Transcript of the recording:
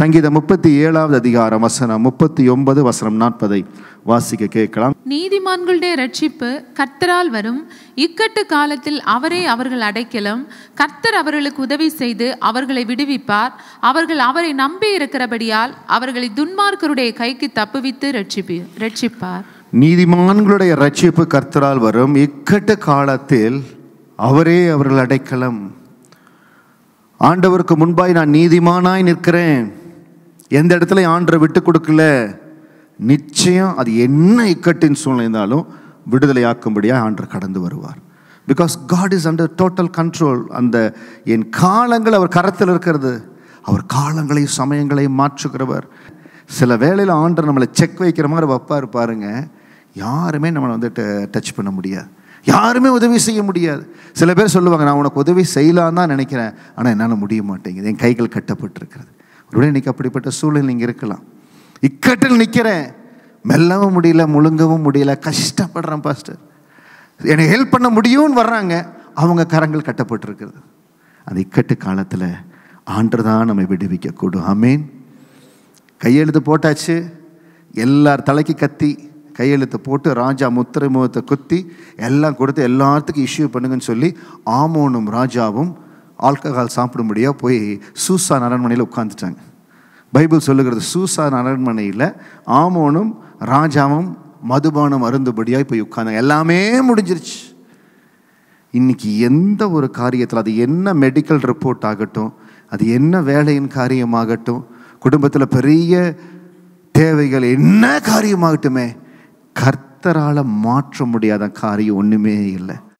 சங்கீதம் முப்பத்தி ஏழாவது அதிகாரம் வசனம் முப்பத்தி ஒன்பது வசனம் நாற்பதை வாசிக்க கேட்கலாம் நீதிமான்களுடைய ரட்சிப்பு கர்த்தரால் வரும் இக்கட்டு காலத்தில் அவரே அவர்கள் அடைக்கலும் கர்த்தர் அவர்களுக்கு உதவி செய்து அவர்களை விடுவிப்பார் அவர்கள் அவரை நம்பி இருக்கிறபடியால் அவர்களை துன்மார்க்கருடைய கைக்கு தப்புவித்து ரட்சிப்பி ரட்சிப்பார் நீதிமான்களுடைய ரட்சிப்பு கர்த்தரால் வரும் இக்கட்டு காலத்தில் அவரே அவர்கள் அடைக்கலம் ஆண்டவருக்கு முன்பாய் நான் நீதிமானாய் நிற்கிறேன் எந்த இடத்துல ஆண்டரை விட்டு கொடுக்கல நிச்சயம் அது என்ன இக்கட்டின் சூழ்நிலை இருந்தாலும் விடுதலை ஆக்கும்படியாக ஆண்டர் கடந்து வருவார் because God is under total control அந்த என் காலங்கள் அவர் கரத்தில் இருக்கிறது அவர் காலங்களை சமயங்களை மாற்றுகிறவர் சில வேளையில் ஆண்டர் நம்மளை செக் வைக்கிற மாதிரி வப்பா இருப்பாருங்க யாருமே நம்மளை வந்து டச் பண்ண முடியாது யாருமே உதவி செய்ய முடியாது சில பேர் சொல்லுவாங்க நான் உனக்கு உதவி செய்யலான்னு தான் நினைக்கிறேன் ஆனால் என்னால் முடிய மாட்டேங்குது என் கைகள் கட்டப்பட்டிருக்கிறது ஒருவேளை இன்றைக்கி அப்படிப்பட்ட சூழல் நீங்கள் இருக்கலாம் இக்கட்டில் நிற்கிறேன் மெல்லவும் முடியல முழுங்கவும் முடியல கஷ்டப்படுறேன் பாஸ்டர் என்னை ஹெல்ப் பண்ண முடியும்னு வர்றாங்க அவங்க கரங்கள் கட்டப்பட்டிருக்கிறது அந்த இக்கட்டு காலத்தில் ஆண்டு தான் நம்மை விடுவிக்கக்கூடும் ஆமீன் கையெழுத்து போட்டாச்சு எல்லார் தலைக்கு கத்தி கையெழுத்து போட்டு ராஜா முத்திரை முகத்தை குத்தி எல்லாம் கொடுத்து எல்லாத்துக்கும் இஷ்யூ பண்ணுங்கன்னு சொல்லி ஆமோனும் ராஜாவும் ஆல்கஹால் சாப்பிடும்படியாக போய் சூசான் அரண்மனையில் உட்காந்துட்டாங்க பைபிள் சொல்லுகிறது சூசான் அரண்மனையில் ஆமோனும் ராஜாவும் மதுபானம் அருந்தபடியாக போய் உட்காந்தாங்க எல்லாமே முடிஞ்சிருச்சு இன்றைக்கி எந்த ஒரு காரியத்தில் அது என்ன மெடிக்கல் ரிப்போர்ட் ஆகட்டும் அது என்ன வேலையின் காரியமாகட்டும் குடும்பத்தில் பெரிய தேவைகள் என்ன காரியமாகட்டுமே கர்த்தரால் மாற்ற முடியாத காரியம் ஒன்றுமே இல்லை